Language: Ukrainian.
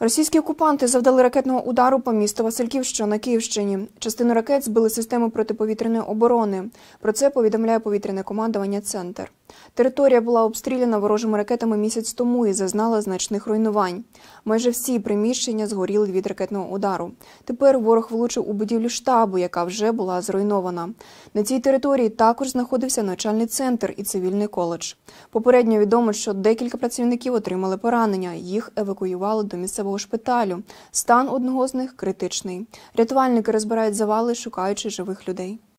Російські окупанти завдали ракетного удару по місту Васильківщина на Київщині. Частину ракет збили системи протиповітряної оборони. Про це повідомляє повітряне командування Центр. Територія була обстріляна ворожими ракетами місяць тому і зазнала значних руйнувань. Майже всі приміщення згоріли від ракетного удару. Тепер ворог влучив у будівлю штабу, яка вже була зруйнована. На цій території також знаходився навчальний центр і цивільний коледж. Попередньо відомо, що декілька працівників отримали поранення. Їх евакуювали до місцевого шпиталю. Стан одного з них критичний. Рятувальники розбирають завали, шукаючи живих людей.